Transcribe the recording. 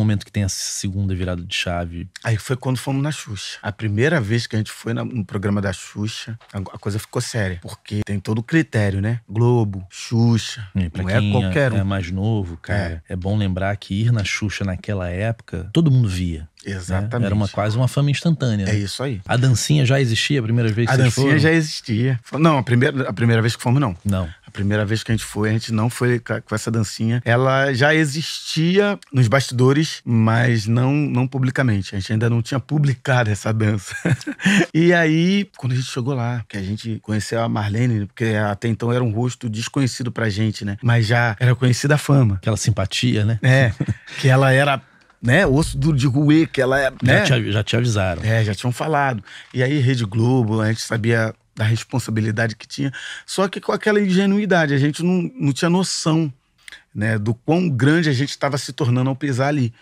momento que tem a segunda virada de chave? Aí foi quando fomos na Xuxa. A primeira vez que a gente foi no programa da Xuxa, a coisa ficou séria. Porque tem todo o critério, né? Globo, Xuxa. E pra não é quem é qualquer um. É mais novo, cara. É. é bom lembrar que ir na Xuxa naquela época, todo mundo via. Né? Exatamente. Né? Era uma, quase uma fama instantânea. Né? É isso aí. A dancinha já existia a primeira vez que A dancinha foram? já existia. Não, a primeira, a primeira vez que fomos, não. Não. A primeira vez que a gente foi, a gente não foi com essa dancinha. Ela já existia nos bastidores, mas não, não publicamente. A gente ainda não tinha publicado essa dança. e aí, quando a gente chegou lá, que a gente conheceu a Marlene, porque até então era um rosto desconhecido pra gente, né? Mas já era conhecida a fama. Aquela simpatia, né? É. que ela era né? Osso duro de ruê, que ela é. Né? Já, te, já te avisaram. É, já tinham falado. E aí, Rede Globo, a gente sabia da responsabilidade que tinha, só que com aquela ingenuidade, a gente não, não tinha noção né, do quão grande a gente estava se tornando ao pisar ali.